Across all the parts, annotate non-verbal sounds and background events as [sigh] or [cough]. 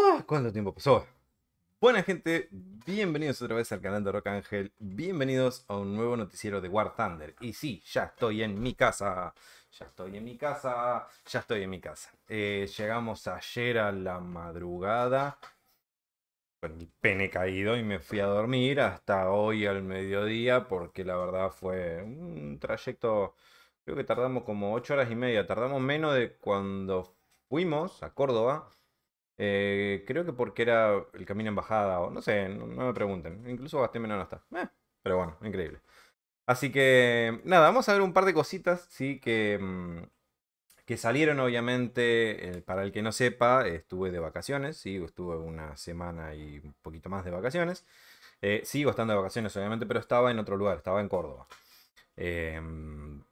¡Oh! ¿Cuánto tiempo pasó? Buena gente, bienvenidos otra vez al canal de Rock Ángel, bienvenidos a un nuevo noticiero de War Thunder. Y sí, ya estoy en mi casa, ya estoy en mi casa, ya estoy en mi casa. Eh, llegamos ayer a la madrugada con el pene caído y me fui a dormir hasta hoy al mediodía porque la verdad fue un trayecto, creo que tardamos como 8 horas y media, tardamos menos de cuando fuimos a Córdoba eh, creo que porque era el camino embajada o no sé, no, me pregunten. Incluso gasté no está. Eh, pero bueno, increíble. Así que, nada, vamos a ver un par de cositas, sí, que, mm, que salieron obviamente. Eh, para el que no sepa, estuve de vacaciones, sí, estuve una semana y un poquito más de vacaciones. sigo estando de vacaciones, obviamente, pero estaba en otro lugar, estaba en Córdoba. Em,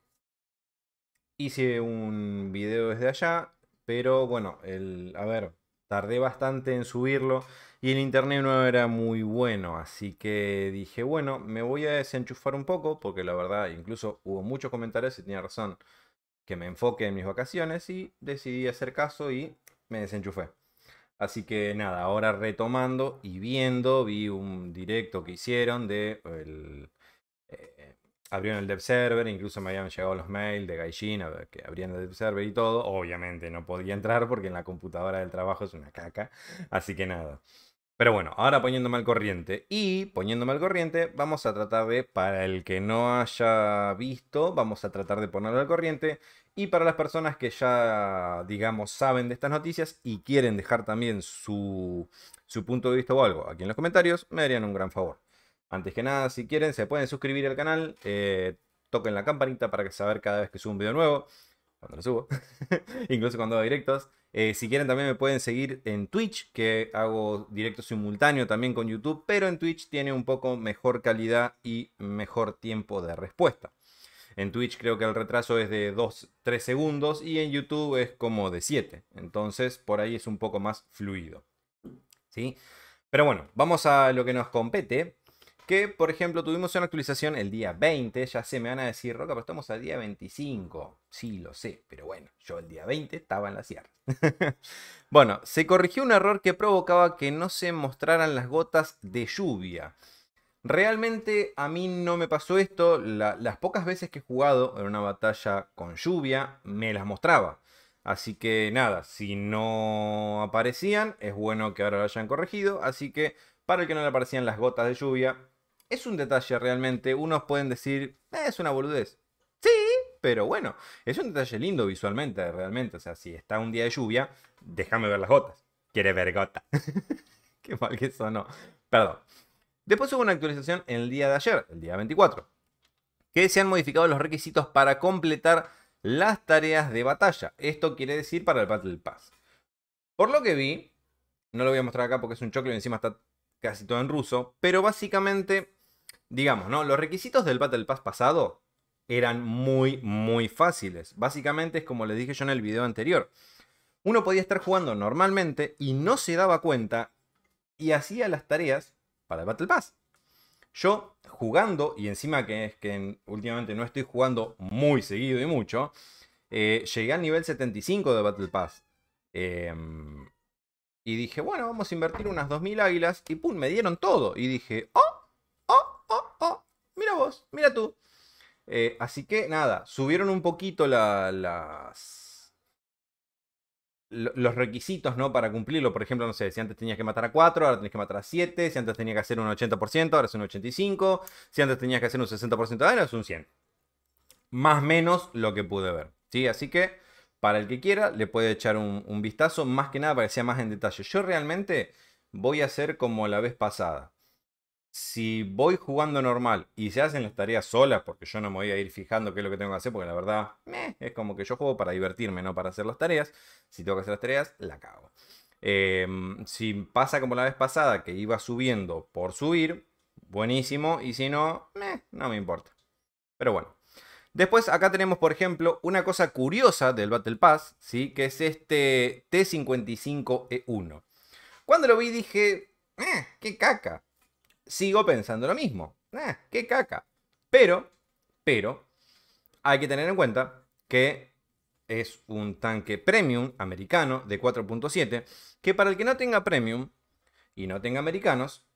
hice un video desde allá, pero bueno, el, a ver, tardé bastante en subirlo y el internet no era muy bueno, así que dije, bueno, me voy a desenchufar un poco, porque la verdad, incluso hubo muchos comentarios y tenía razón que me enfoque en mis vacaciones y decidí hacer caso y me desenchufé. Así que nada, ahora retomando y viendo, vi un directo que hicieron de el, abrieron el dev server, incluso me habían llegado los mails de Gaijin que abrían el dev server y todo. Obviamente no podía entrar porque en la computadora del trabajo es una caca, así que nada. Pero bueno, ahora poniéndome al corriente y poniéndome al corriente, vamos a tratar de, para el que no haya visto, vamos a tratar de ponerlo al corriente y para las personas que ya, digamos, saben de estas noticias y quieren dejar también su, su punto de vista o algo aquí en los comentarios, me harían un gran favor. Antes que nada, si quieren, se pueden suscribir al canal, eh, toquen la campanita para saber cada vez que subo un video nuevo, cuando lo subo, [laughs] incluso cuando hago directos. Eh, si quieren, también me pueden seguir en Twitch, que hago directo simultáneo también con YouTube, pero en Twitch tiene un poco mejor calidad y mejor tiempo de respuesta. En Twitch creo que el retraso es de 2-3 segundos y en YouTube es como de 7. Entonces por ahí es un poco más fluido. ¿Sí? Pero bueno, vamos a lo que nos compete. Que, por ejemplo, tuvimos una actualización el día 20. Ya sé, me van a decir, Roca, pero estamos al día 25. Sí, lo sé, pero bueno, yo el día 20 estaba en la sierra. [laughs] bueno, se corrigió un error que provocaba que no se mostraran las gotas de lluvia. Realmente a mí no me pasó esto. las pocas veces que he jugado en una batalla con lluvia, me las mostraba. Así que nada, si no aparecían, es bueno que ahora lo hayan corregido. Así que para el que no le aparecían las gotas de lluvia, es un detalle realmente. Unos pueden decir, eh, es una boludez. Sí, pero bueno, es un detalle lindo visualmente, realmente. O sea, si está un día de lluvia, déjame ver las gotas. Quiere ver gota. [laughs] Qué mal que no Perdón. Después hubo una actualización el día de ayer, el día 24, que se han modificado los requisitos para completar las tareas de batalla. Esto quiere decir para el Battle Pass. Por lo que vi, no lo voy a mostrar acá porque es un choclo y encima está casi todo en ruso, pero básicamente digamos, ¿no? Los requisitos del Battle Pass pasado eran muy, muy fáciles. Básicamente es como les dije yo en el video anterior. Uno podía estar jugando normalmente y no se daba cuenta y hacía las tareas para el Battle Pass. Yo jugando, y encima que es que últimamente no estoy jugando muy seguido y mucho, eh, llegué al nivel 75 de Battle Pass. Em, y dije, bueno, vamos a invertir unas 2.000 águilas y ¡pum! Me dieron todo. Y dije, ¡oh! mira tú. Eh, así que nada, subieron un poquito las, los requisitos ¿no? para cumplirlo. Por ejemplo, no sé, si antes tenías que matar a 4, ahora tenés que matar a 7. Si antes tenías que hacer un 80%, ahora es un 85%. Si antes tenías que hacer un 60%, ahora es un 100%. Más o menos lo que pude ver. ¿sí? Así que para el que quiera, le puede echar un, un vistazo. Más que nada para que sea más en detalle. Yo realmente voy a hacer como la vez pasada si voy jugando normal y se hacen las tareas solas, porque yo no me voy a ir fijando qué es lo que tengo que hacer, porque la verdad es como que yo juego para divertirme, no para hacer las tareas. Si tengo que hacer las tareas, la cago. Em, si pasa como la vez pasada, que iba subiendo por subir, buenísimo. Y si no, no me importa. Pero bueno. Después acá tenemos, por ejemplo, una cosa curiosa del Battle Pass, ¿sí? que es este T55E1. E Cuando lo vi dije, eh, qué caca sigo pensando lo mismo. qué caca. Pero, pero, hay que tener en cuenta que es un tanque premium americano de 4.7, que para el que no tenga premium y no tenga americanos,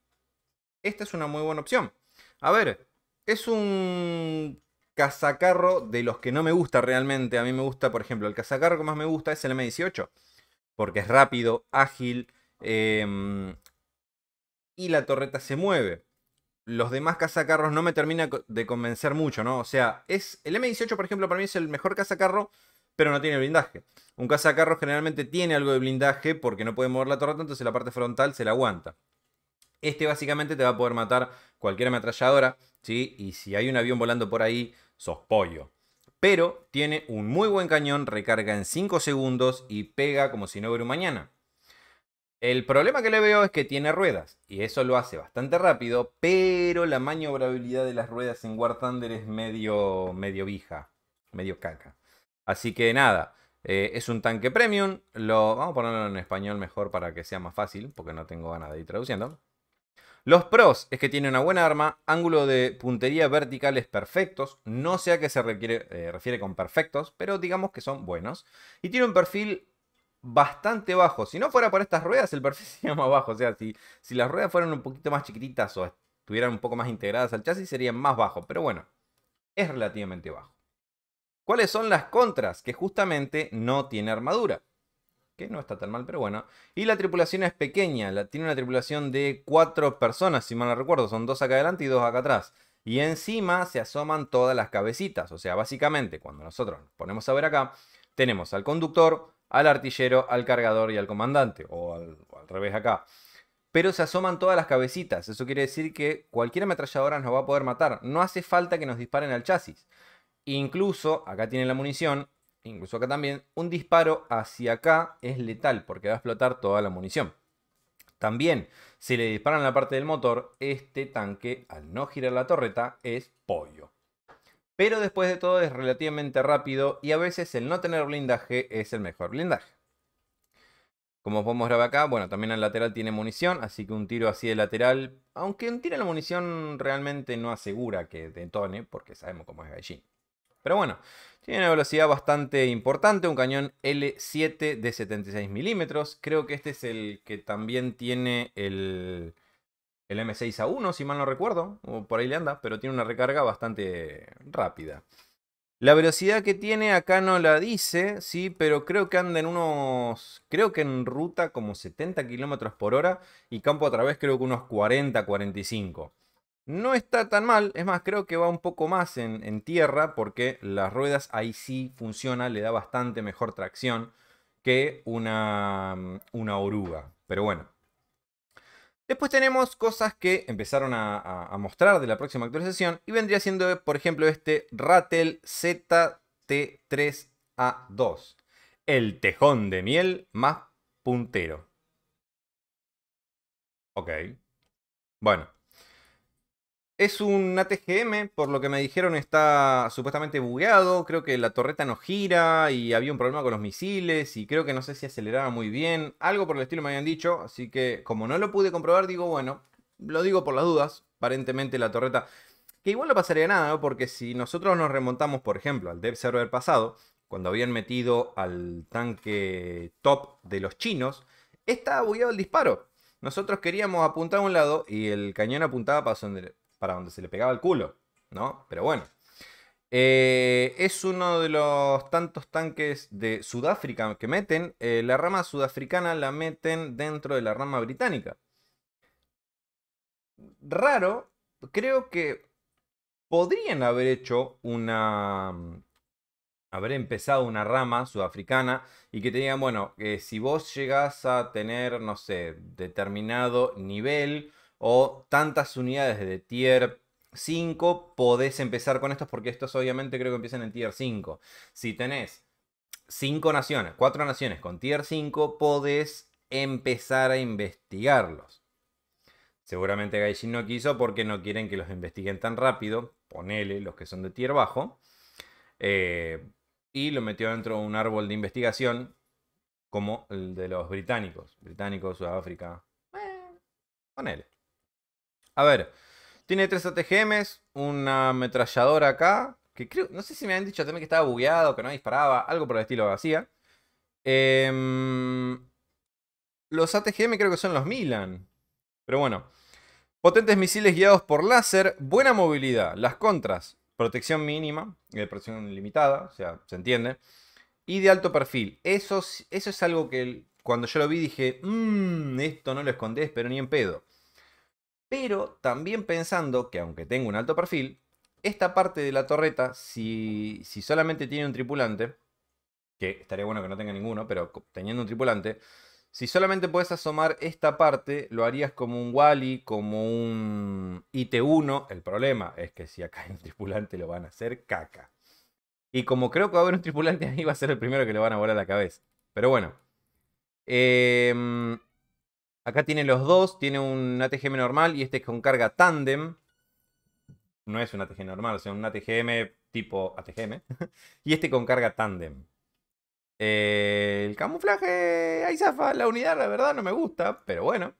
esta es una muy buena opción. A ver, es un cazacarro de los que no me gusta realmente. A mí me gusta, por ejemplo, el cazacarro que más me gusta es el M18, porque es rápido, ágil, em, y la torreta se mueve. Los demás cazacarros no me termina de convencer mucho, ¿no? O sea, es el M18, por ejemplo, para mí es el mejor cazacarro, pero no tiene blindaje. Un cazacarro generalmente tiene algo de blindaje porque no puede mover la torreta, entonces la parte frontal se la aguanta. Este básicamente te va a poder matar cualquier ametralladora, ¿sí? Y si hay un avión volando por ahí, sos pollo. Pero tiene un muy buen cañón, recarga en 5 segundos y pega como si no hubiera un mañana. El problema que le veo es que tiene ruedas, y eso lo hace bastante rápido, pero la maniobrabilidad de las ruedas en War Thunder es medio, medio vija, medio caca. Así que nada, eh, es un tanque premium, lo, vamos a ponerlo en español mejor para que sea más fácil, porque no tengo ganas de ir traduciendo. Los pros es que tiene una buena arma, ángulo de puntería verticales perfectos, no sé a qué se eh, refiere con perfectos, pero digamos que son buenos. Y tiene un perfil bastante bajo. Si no fuera por estas ruedas, el perfil [laughs] sería más bajo. O sea, si, si las ruedas fueran un poquito más chiquititas o estuvieran un poco más integradas al chasis, serían más bajo. Pero bueno, es relativamente bajo. ¿Cuáles son las contras? Que justamente no tiene armadura. Que no está tan mal, pero bueno. Y la tripulación es pequeña. tiene una tripulación de cuatro personas, si mal no recuerdo. Son dos acá adelante y dos acá atrás. Y encima se asoman todas las cabecitas. O sea, básicamente, cuando nosotros nos ponemos a ver acá, tenemos al conductor, al artillero, al cargador y al comandante, o al, revés acá. Pero se asoman todas las cabecitas, eso quiere decir que cualquier ametralladora nos va a poder matar, no hace falta que nos disparen al chasis. Incluso, acá tienen la munición, incluso acá también, un disparo hacia acá es letal porque va a explotar toda la munición. También, si le disparan la parte del motor, este tanque, al no girar la torreta, es poi pero después de todo es relativamente rápido y a veces el no tener blindaje es el mejor blindaje. Como podemos ver acá, bueno, también al lateral tiene munición, así que un tiro así de lateral, aunque un tiro la munición realmente no asegura que detone, porque sabemos cómo es allí. Pero bueno, tiene una velocidad bastante importante, un cañón L7 de 76 milímetros. Creo que este es el que también tiene el, el M6 A1, si mal no recuerdo, o por ahí le anda, pero tiene una recarga bastante rápida. La velocidad que tiene acá no la dice, sí, pero creo que anda en unos, creo que en ruta como 70 km por hora y campo a través creo que unos 40, 45. No está tan mal, es más, creo que va un poco más en, en tierra porque las ruedas ahí sí funciona, le da bastante mejor tracción que una, una oruga. Pero bueno, Después tenemos cosas que empezaron a, mostrar de la próxima actualización y vendría siendo, por ejemplo, este Rattel ZT3A2, el tejón de miel más puntero. Ok. Bueno, es un ATGM, por lo que me dijeron está supuestamente bugueado, creo que la torreta no gira y había un problema con los misiles y creo que no sé si aceleraba muy bien, algo por el estilo me habían dicho, así que como no lo pude comprobar digo, bueno, lo digo por las dudas, aparentemente la torreta, que igual no pasaría nada, porque si nosotros nos remontamos, por ejemplo, al Dev Server pasado, cuando habían metido al tanque top de los chinos, estaba bugueado el disparo. Nosotros queríamos apuntar a un lado y el cañón apuntaba para para donde se le pegaba el culo, ¿no? Pero bueno. Eh, es uno de los tantos tanques de Sudáfrica que meten. Eh, la rama sudafricana la meten dentro de la rama británica. Raro, creo que podrían haber hecho una. haber empezado una rama sudafricana y que te digan, bueno, que eh, si vos llegás a tener, no sé, determinado nivel o tantas unidades de tier 5, podés empezar con estos porque estos obviamente creo que empiezan en tier 5. Si tenés 5 naciones, 4 naciones con tier 5, podés empezar a investigarlos. Seguramente Gaijin no quiso porque no quieren que los investiguen tan rápido. Ponele los que son de tier bajo. Eh, y lo metió dentro de un árbol de investigación como el de los británicos. Británicos, Sudáfrica. Eh, ponele. A ver, tiene tres ATGMs, una ametralladora acá, que creo, no sé si me han dicho también que estaba bugueado, que no disparaba, algo por el estilo hacía. Em, los ATGM creo que son los Milan. Pero bueno. Potentes misiles guiados por láser, buena movilidad, las contras, protección mínima, de protección limitada, o sea, se entiende, y de alto perfil. Eso, eso es algo que cuando yo lo vi dije, mmm, esto no lo escondés, pero ni en pedo. Pero también pensando que aunque tenga un alto perfil, esta parte de la torreta, si, si solamente tiene un tripulante, que estaría bueno que no tenga ninguno, pero teniendo un tripulante, si solamente puedes asomar esta parte, lo harías como un Wally, como un IT1. El problema es que si acá hay un tripulante lo van a hacer caca. Y como creo que va a haber un tripulante ahí, va a ser el primero que le van a volar la cabeza. Pero bueno. Eh, Acá tiene los dos, tiene un ATGM normal y este es con carga tandem. No es un ATGM normal, es un ATGM tipo ATGM. [laughs] y este con carga tandem. Eh, el camuflaje, ahí zafa, la unidad la verdad no me gusta, pero bueno.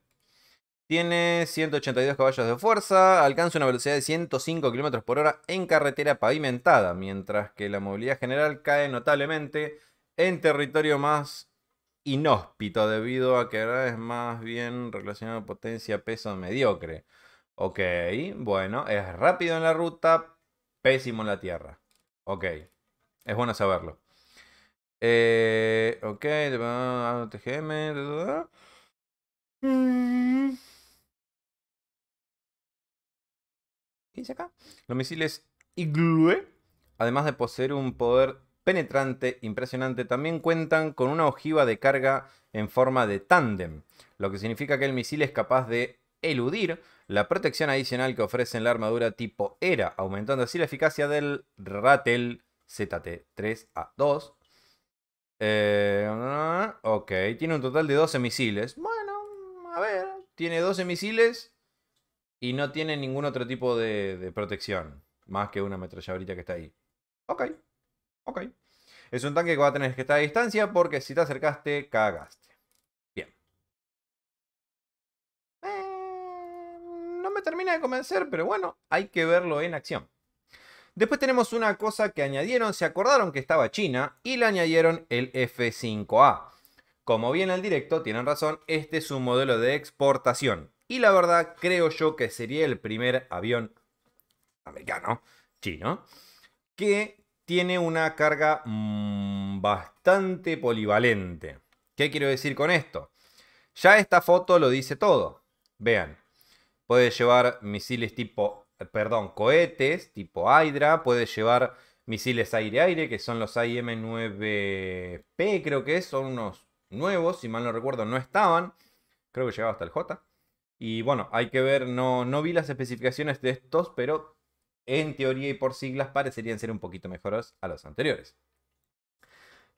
Tiene 182 caballos de fuerza, alcanza una velocidad de 105 km por hora en carretera pavimentada, mientras que la movilidad general cae notablemente en territorio más inhóspito debido a que es más bien relacionado a potencia peso mediocre. Ok, bueno, es rápido en la ruta, pésimo en la tierra. Ok, es bueno saberlo. Eh, ok, TGM. Mm. ¿Qué dice acá? Los misiles Iglue, además de poseer un poder penetrante, impresionante, también cuentan con una ojiva de carga en forma de tándem, lo que significa que el misil es capaz de eludir la protección adicional que ofrece en la armadura tipo ERA, aumentando así la eficacia del RATEL ZT-3A2. Eh, ok, tiene un total de 12 misiles. Bueno, a ver, tiene 12 misiles y no tiene ningún otro tipo de, de protección, más que una ametralladorita que está ahí. Ok. Ok. Es un tanque que va a tener que estar a distancia porque si te acercaste, cagaste. Bien. Eh, no me termina de convencer, pero bueno, hay que verlo en acción. Después tenemos una cosa que añadieron, se acordaron que estaba China y le añadieron el F5A. Como bien el directo, tienen razón, este es un modelo de exportación. Y la verdad, creo yo que sería el primer avión americano, chino, que tiene una carga mm, bastante polivalente. ¿Qué quiero decir con esto? Ya esta foto lo dice todo. Vean, puede llevar misiles tipo, eh, perdón, cohetes tipo Hydra, puede llevar misiles aire-aire, que son los im 9 p creo que es, son unos nuevos, si mal no recuerdo, no estaban. Creo que llegaba hasta el J. Y bueno, hay que ver, no, no vi las especificaciones de estos, pero en teoría y por siglas parecerían ser un poquito mejores a los anteriores.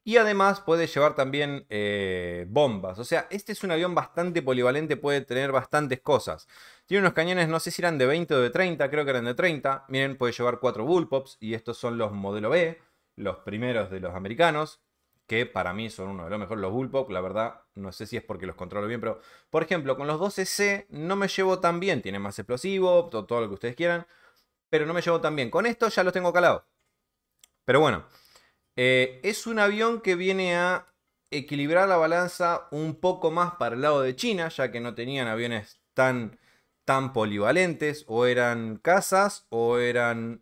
Y además puede llevar también eh, bombas. O sea, este es un avión bastante polivalente, puede tener bastantes cosas. Tiene unos cañones, no sé si eran de 20 o de 30, creo que eran de 30. Miren, puede llevar cuatro bullpops y estos son los modelo B, los primeros de los americanos que para mí son uno de los mejores, los Bullpops, la verdad, no sé si es porque los controlo bien, pero por ejemplo, con los 12C no me llevo tan bien, tiene más explosivo, todo lo que ustedes quieran, pero no me llevo tan bien. Con esto ya los tengo calados. Pero bueno, eh, es un avión que viene a equilibrar la balanza un poco más para el lado de China, ya que no tenían aviones tan, tan polivalentes, o eran cazas, o eran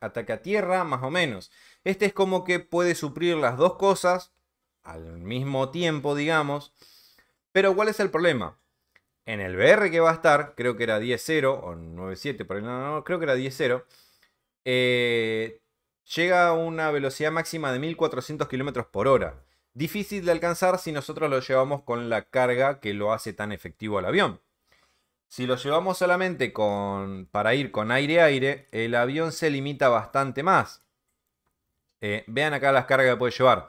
ataque a tierra, más o menos. Este es como que puede suplir las dos cosas al mismo tiempo, digamos. Pero ¿cuál es el problema? en el BR que va a estar, creo que era 10.0 o 9.7, por no, creo que era 10.0, eh, llega a una velocidad máxima de 1400 km por hora. Difícil de alcanzar si nosotros lo llevamos con la carga que lo hace tan efectivo al avión. Si lo llevamos solamente con, para ir con aire-aire, el avión se limita bastante más. Eh, vean acá las cargas que puede llevar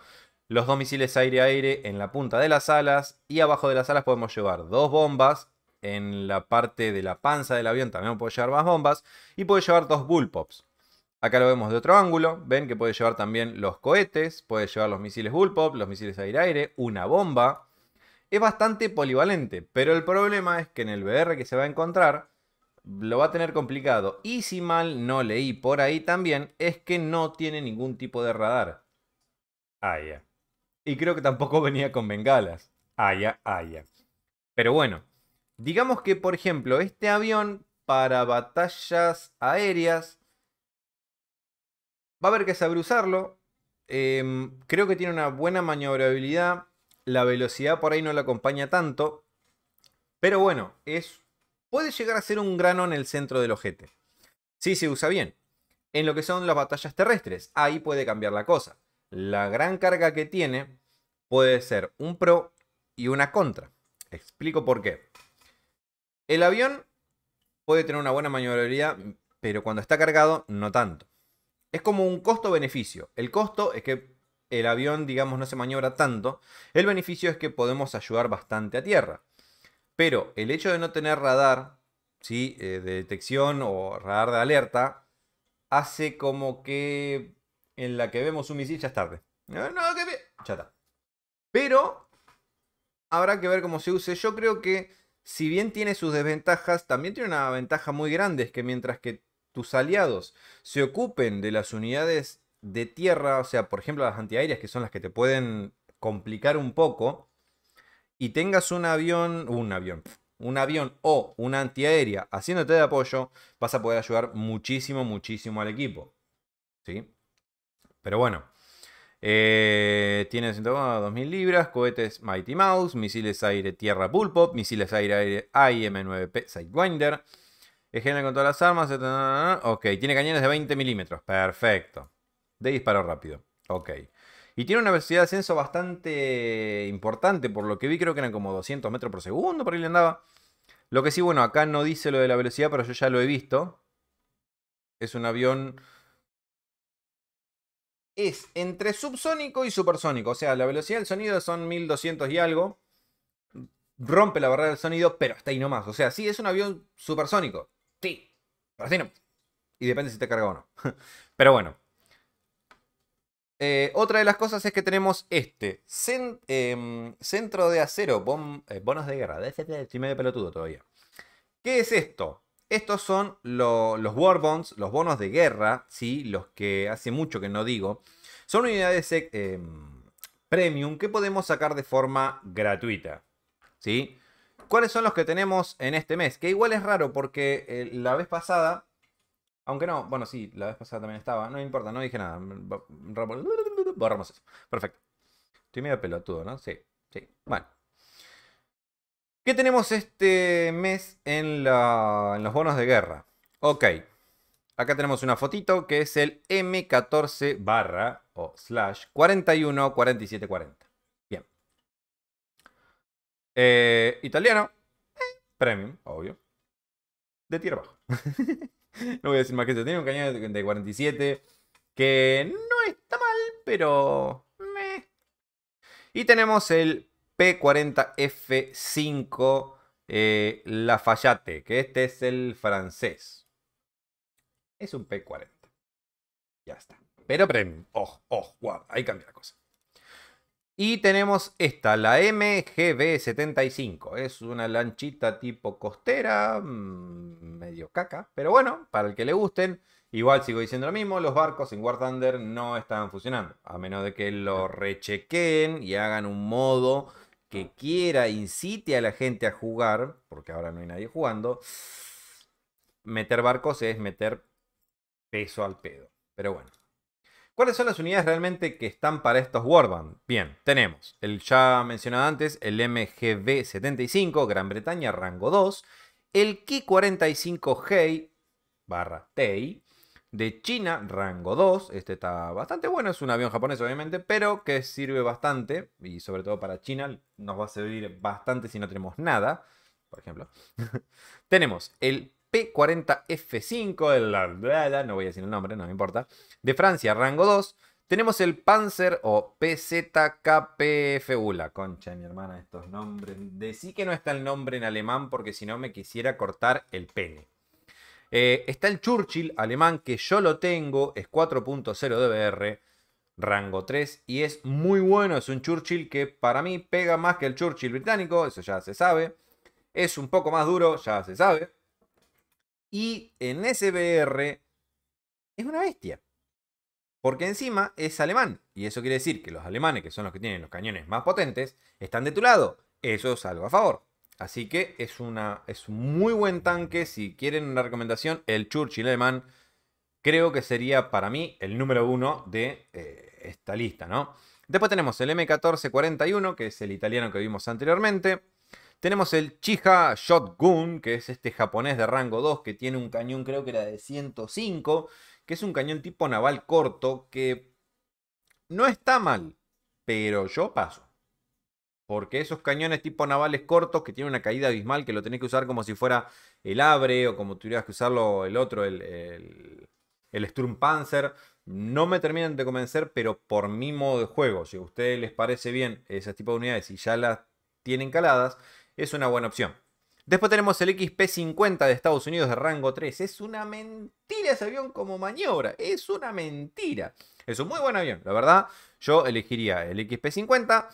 los dos misiles aire-aire en la punta de las alas y abajo de las alas podemos llevar dos bombas. En la parte de la panza del avión también puede llevar más bombas y puede llevar dos bullpops. Acá lo vemos de otro ángulo, ven que puede llevar también los cohetes, puede llevar los misiles bullpop, los misiles aire-aire, una bomba. Es bastante polivalente, pero el problema es que en el BR que se va a encontrar lo va a tener complicado. Y si mal no leí por ahí también, es que no tiene ningún tipo de radar. Ah, ya. Y creo que tampoco [laughs] venía con bengalas. Aya, aya. Pero bueno, digamos que por ejemplo, este avión para batallas aéreas va a haber que saber usarlo. Em, creo que tiene una buena maniobrabilidad. La velocidad por ahí no la acompaña tanto. Pero bueno, es, puede llegar a ser un grano en el centro del ojete. Si sí, se usa bien. En lo que son las batallas terrestres, ahí puede cambiar la cosa. La gran carga que tiene puede ser un pro y una contra. Explico por qué. El avión puede tener una buena maniobrabilidad, pero cuando está cargado, no tanto. Es como un costo-beneficio. El costo es que el avión, digamos, no se maniobra tanto. El beneficio es que podemos ayudar bastante a tierra. Pero el hecho de no tener radar, ¿sí? Eh, de detección o radar de alerta, hace como que en la que vemos un misil, ya es tarde. No, no, que... Pero habrá que ver cómo se use. Yo creo que si bien tiene sus desventajas, también tiene una ventaja muy grande, es que mientras que tus aliados se ocupen de las unidades de tierra, o sea, por ejemplo las antiaéreas, que son las que te pueden complicar un poco, y tengas un avión, un avión, un avión o una antiaérea haciéndote de apoyo, vas a poder ayudar muchísimo, muchísimo al equipo. ¿Sí? Pero bueno. Eh, tiene 2000 libras, cohetes Mighty Mouse, misiles aire-tierra Pulpop, misiles aire-aire IM-9P Sidewinder. Es con todas las armas. Ok, tiene cañones de 20 milímetros. Perfecto. De disparo rápido. Ok. Y tiene una velocidad de ascenso bastante importante. Por lo que vi, creo que eran como 200 metros por segundo. Por ahí le andaba. Lo que sí, bueno, acá no dice lo de la velocidad, pero yo ya lo he visto. Es un avión es entre subsónico y supersónico. O sea, la velocidad del sonido son 1200 y algo. Rompe la barrera del sonido, pero está ahí nomás. O sea, sí, es un avión supersónico. Sí, pero así no, Y depende si te carga o no. Pero bueno. otra de las cosas es que tenemos este centro de acero, bonos de guerra. Estoy de pelotudo todavía. ¿Qué es esto? Estos son los War Bonds, los bonos de guerra, ¿sí? los que hace mucho que no digo. Son unidades eh, em, premium que podemos sacar de forma gratuita. ¿sí? ¿Cuáles son los que tenemos en este mes? Que igual es raro porque eh, la vez pasada aunque no, bueno, sí, la vez pasada también estaba. No importa, no dije nada. Borramos eso. Perfecto. Estoy medio pelotudo, ¿no? Sí, sí. Bueno. ¿Qué tenemos este mes en, los bonos de guerra? Ok, acá tenemos una fotito que es el M14 barra o slash 414740. Bien. Eh, italiano, eh, premium, obvio. De tierra baja. [laughs] no voy a decir más que eso. Tiene un cañón de 47 que no está mal, pero... Y tenemos el P40F5 eh, Lafayette, que este es el francés. Es un P40. Ya está. Pero ojo, Oh, oh, Ahí cambia la cosa. Y tenemos esta, la MGB75. Es una lanchita tipo costera, mm, medio caca, pero bueno, para el que le gusten. Igual sigo diciendo lo mismo, los barcos en War Thunder no estaban funcionando, a menos de que lo rechequeen y hagan un modo que quiera, incite a la gente a jugar, porque ahora no hay nadie jugando, meter barcos es meter peso al pedo. Pero bueno. ¿Cuáles son las unidades realmente que están para estos Warband? Bien, tenemos el ya mencionado antes, el MGB-75, Gran Bretaña, rango 2, el Ki-45G barra TEI, de China, rango 2. Este está bastante bueno, es un avión japonés obviamente, pero que sirve bastante, y sobre todo para China nos va a servir bastante si no tenemos nada, por ejemplo. [laughs] tenemos el P-40F5, el... no voy a decir el nombre, no me importa, de Francia, rango 2. Tenemos el Panzer o PZKPF, la concha mi hermana, estos nombres. Decí que no está el nombre en alemán porque si no me quisiera cortar el pene. Eh, está el Churchill alemán, que yo lo tengo, es 4.0 de BR, rango 3, y es muy bueno. Es un Churchill que para mí pega más que el Churchill británico, eso ya se sabe. Es un poco más duro, ya se sabe. Y en SBR es una bestia. Porque encima es alemán. Y eso quiere decir que los alemanes, que son los que tienen los cañones más potentes, están de tu lado. Eso es algo a favor. Así que es, una, es un muy buen tanque. Si quieren una recomendación, el Churchill alemán creo que sería para mí el número uno de eh, esta lista, ¿no? Después tenemos el M1441, que es el italiano que vimos anteriormente. Tenemos el Chiha Shotgun, que es este japonés de rango 2, que tiene un cañón creo que era de 105, que es un cañón tipo naval corto, que no está mal, pero yo paso. Porque esos cañones tipo navales cortos que tienen una caída abismal que lo tenés que usar como si fuera el Abre o como tuvieras que usarlo el otro, el, el, Panzer. no me terminan de convencer, pero por mi modo de juego, si a ustedes les parece bien ese tipo de unidades y ya las tienen caladas, es una buena opción. Después tenemos el XP-50 de Estados Unidos de rango 3. Es una mentira ese avión como maniobra. Es una mentira. Es un muy buen avión. La verdad, yo elegiría el XP-50.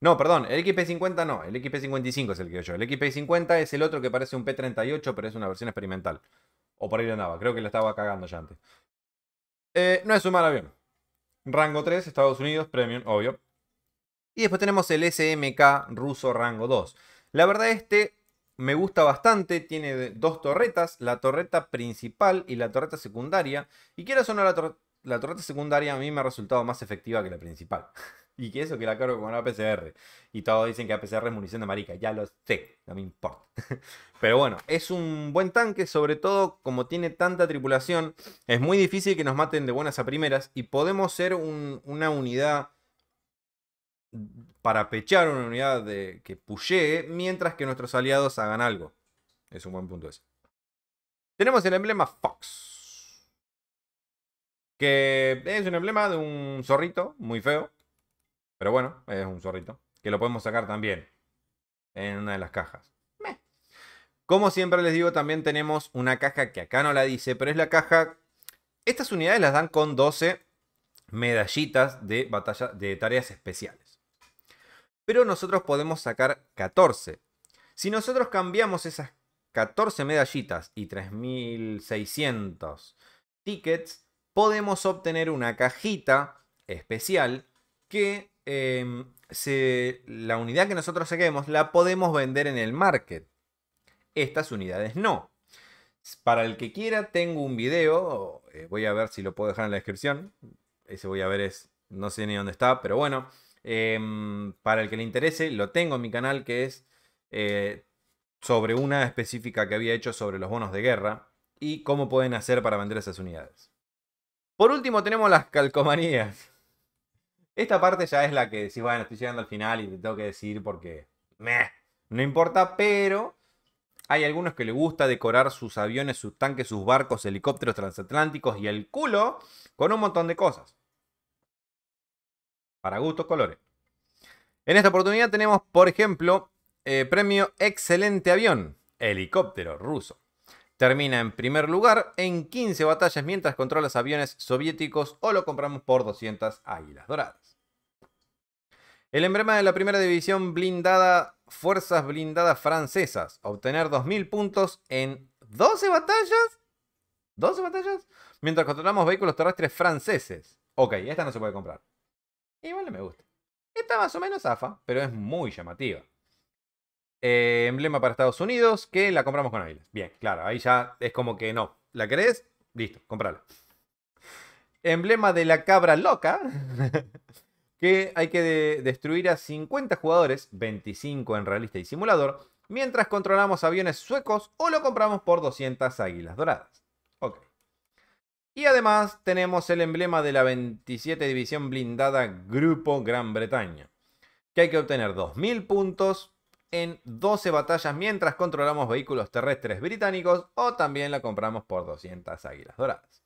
No, perdón, el XP50 no, el XP55 es el que yo. El XP50 es el otro que parece un P38, pero es una versión experimental. O por ahí lo andaba, creo que la estaba cagando ya antes. Eh, no es un mal avión. Rango 3, Estados Unidos, Premium, obvio. Y después tenemos el SMK ruso rango 2. La verdad este me gusta bastante, tiene dos torretas, la torreta principal y la torreta secundaria. Y quiero sonar la, la torreta secundaria a mí me ha resultado más efectiva que la principal. [laughs] Y que eso, que la cargo con una PCR. Y todos dicen que APCR es munición de marica. Ya lo sé, no me importa. [laughs] Pero bueno, es un buen tanque, sobre todo como tiene tanta tripulación. Es muy difícil que nos maten de buenas a primeras. Y podemos ser una unidad para pechar una unidad de, que pushee mientras que nuestros aliados hagan algo. Es un buen punto ese. Tenemos el emblema Fox. Que es un emblema de un zorrito muy feo. Pero bueno, es un zorrito. Que lo podemos sacar también en una de las cajas. Como siempre les digo, también tenemos una caja que acá no la dice, pero es la caja... Estas unidades las dan con 12 medallitas de, batalla, de tareas especiales. Pero nosotros podemos sacar 14. Si nosotros cambiamos esas 14 medallitas y 3600 tickets, podemos obtener una cajita especial que Em, la unidad que nosotros saquemos la podemos vender en el market. Estas unidades no. Para el que quiera, tengo un video. Eh, voy a ver si lo puedo dejar en la descripción. Ese voy a ver es. No sé ni dónde está, pero bueno. Em, para el que le interese, lo tengo en mi canal que es eh, sobre una específica que había hecho sobre los bonos de guerra y cómo pueden hacer para vender esas unidades. Por último tenemos las calcomanías. Esta parte ya es la que decís, bueno, estoy llegando al final y te tengo que decir porque. me no importa, pero. Hay algunos que les gusta decorar sus aviones, sus tanques, sus barcos, helicópteros transatlánticos y el culo con un montón de cosas. Para gustos, colores. En esta oportunidad tenemos, por ejemplo, eh, premio Excelente Avión, helicóptero ruso. Termina en primer lugar en 15 batallas mientras controla aviones soviéticos o lo compramos por 200 águilas doradas. El emblema de la primera división blindada, Fuerzas Blindadas Francesas. Obtener 2.000 puntos en 12 batallas. 12 batallas. Mientras controlamos vehículos terrestres franceses. Ok, esta no se puede comprar. Igual me gusta. Esta más o menos afa, pero es muy llamativa. Eh, emblema para Estados Unidos, que la compramos con águilas. Bien, claro, ahí ya es como que no. ¿La querés? Listo, comprala. Emblema de la cabra loca, [laughs] que hay que destruir a 50 jugadores, 25 en realista y simulador, mientras controlamos aviones suecos o lo compramos por 200 águilas doradas. Y además tenemos el emblema de la 27 División Blindada Grupo Gran Bretaña, que hay que obtener 2.000 puntos en 12 batallas mientras controlamos vehículos terrestres británicos o también la compramos por 200 águilas doradas.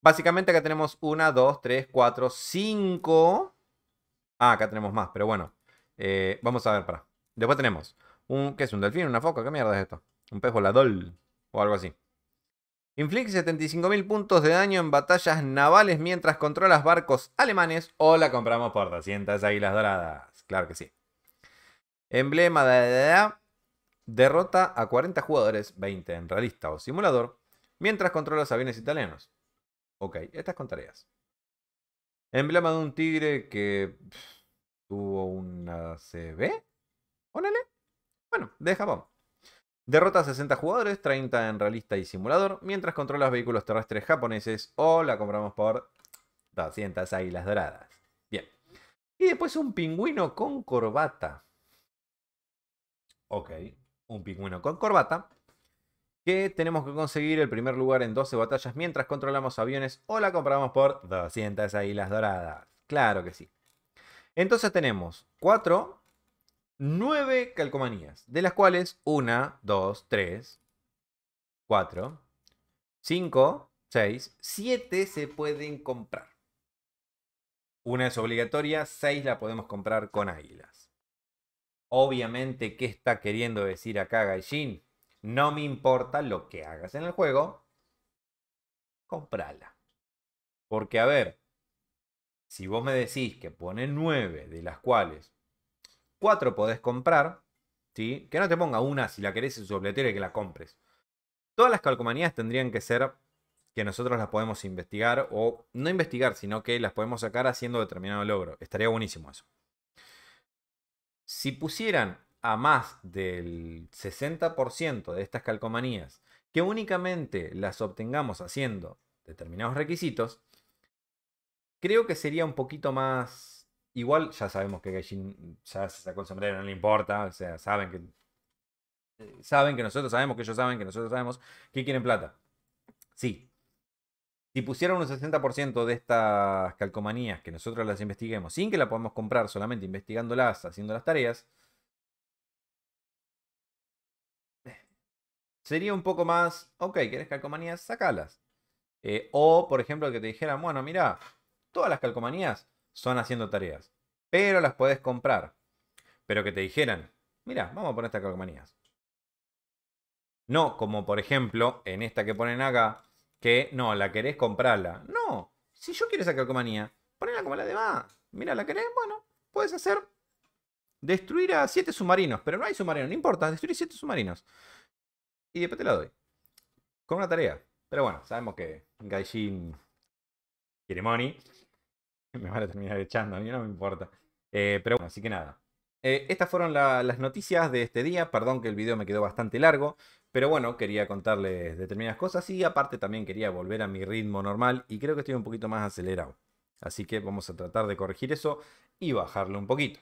Básicamente acá tenemos 1, 2, 3, 4, 5. Ah, acá tenemos más, pero bueno. Eh, vamos a ver, para. Después tenemos un... ¿Qué es? ¿Un delfín? ¿Una foca? ¿Qué mierda es esto? Un pez volador o algo así. Inflige 75.000 puntos de daño en batallas navales mientras controlas barcos alemanes o la compramos por 200 águilas doradas. Claro que sí. Emblema de derrota a 40 jugadores, 20 en realista o simulador, mientras controla los italianos. Ok, estas con Emblema de un tigre que tuvo una CB. Órale. Bueno, de Japón. Derrota a 60 jugadores, 30 en realista y simulador, mientras controla vehículos terrestres japoneses o la compramos por 200 águilas doradas. Bien. Y después un pingüino con corbata. Ok, un pingüino con corbata. Que tenemos que conseguir el primer lugar en 12 batallas mientras controlamos aviones o la compramos por 200 águilas doradas. Claro que sí. Entonces tenemos 4, 9 calcomanías, de las cuales 1, 2, 3, 4, 5, 6, 7 se pueden comprar. Una es obligatoria, 6 la podemos comprar con águilas. Obviamente, ¿qué está queriendo decir acá Gaijin? No me importa lo que hagas en el juego, comprala. Porque, a ver, si vos me decís que pone 9, de las cuales 4 podés comprar, ¿sí? que no te ponga una si la querés en su y que la compres. Todas las calcomanías tendrían que ser que nosotros las podemos investigar o no investigar, sino que las podemos sacar haciendo determinado logro. Estaría buenísimo eso. Si pusieran a más del 60% de estas calcomanías que únicamente las obtengamos haciendo determinados requisitos, creo que sería un poquito más... Igual ya sabemos que Gaijin ya se sacó el sombrero, no le importa, o sea, saben que... Eh, saben que nosotros sabemos, que ellos saben, que nosotros sabemos que quieren plata. Sí, si pusieran un 60% de estas calcomanías que nosotros las investiguemos sin que la podamos comprar, solamente investigándolas, haciendo las tareas, sería un poco más, ok, ¿querés calcomanías? Sacalas. Eh, o, por ejemplo, que te dijeran, bueno, mira, todas las calcomanías son haciendo tareas, pero las puedes comprar. Pero que te dijeran, mira, vamos a poner estas calcomanías. No como, por ejemplo, en esta que ponen acá, que no, la querés comprarla. No, si yo quiero esa calcomanía, ponela como la demás. Mira, la querés, bueno, puedes hacer destruir a siete submarinos, pero no hay submarinos, no importa, destruir siete submarinos. Y después te la doy. Con una tarea. Pero bueno, sabemos que Gaijin quiere money. [laughs] Me van a terminar echando, a mí no me importa. Eh, pero bueno, así que nada. Eh, estas fueron las noticias de este día. Perdón que el video me quedó bastante largo. Pero bueno, quería contarles determinadas cosas y aparte también quería volver a mi ritmo normal y creo que estoy un poquito más acelerado. Así que vamos a tratar de corregir eso y bajarlo un poquito.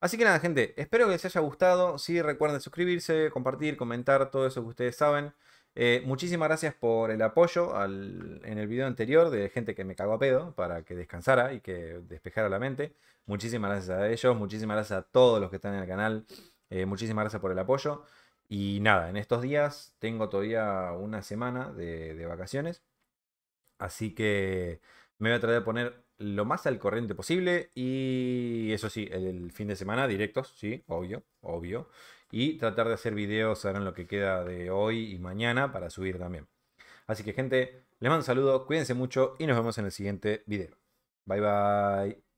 Así que nada, gente, espero que les haya gustado. Si sí, recuerden suscribirse, compartir, comentar, todo eso que ustedes saben. Eh, muchísimas gracias por el apoyo en el video anterior de gente que me cagó a pedo para que descansara y que despejara la mente. Muchísimas gracias a ellos, muchísimas gracias a todos los que están en el canal. Eh, muchísimas gracias por el apoyo. Y nada, en estos días tengo todavía una semana de, vacaciones. Así que me voy a tratar de poner lo más al corriente posible. Y eso sí, el, fin de semana directos, sí, obvio, obvio. Y tratar de hacer videos ahora en lo que queda de hoy y mañana para subir también. Así que gente, les mando un saludo, cuídense mucho y nos vemos en el siguiente video. Bye bye.